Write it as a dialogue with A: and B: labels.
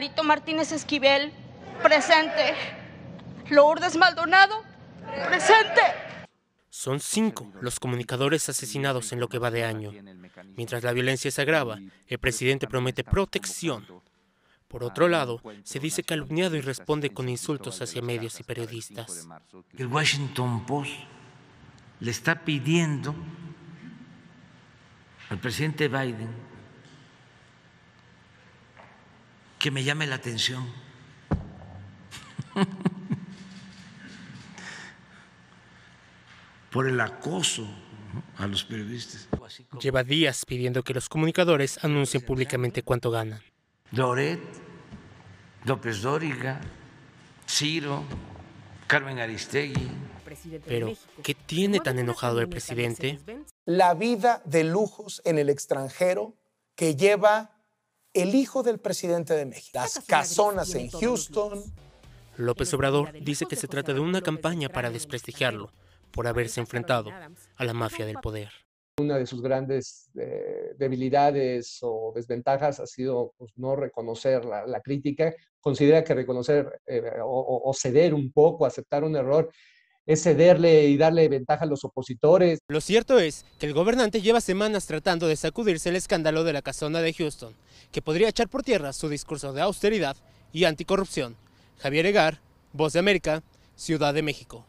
A: Marito Martínez Esquivel, presente. Lourdes Maldonado, presente.
B: Son cinco los comunicadores asesinados en lo que va de año. Mientras la violencia se agrava, el presidente promete protección. Por otro lado, se dice calumniado y responde con insultos hacia medios y periodistas.
C: El Washington Post le está pidiendo al presidente Biden que me llame la atención. por el acoso a los periodistas.
B: Lleva días pidiendo que los comunicadores anuncien públicamente cuánto ganan. Doret,
C: López Dóriga, Ciro, Carmen Aristegui. Pero, ¿qué tiene tan enojado el presidente?
A: La vida de lujos en el extranjero que lleva el hijo del presidente de México. Las
B: casonas en
A: Houston.
B: López Obrador dice que se trata de una campaña para desprestigiarlo por haberse enfrentado a la mafia del poder.
A: Una de sus grandes eh, debilidades o desventajas ha sido pues, no reconocer la, crítica. Considera que reconocer eh, o ceder un poco, aceptar un error, es cederle y darle ventaja a los opositores.
B: Lo cierto es que el gobernante lleva semanas tratando de sacudirse el escándalo de la casona de Houston, que podría echar por tierra su discurso de austeridad y anticorrupción. Javier Egar, Voz de América, Ciudad de México.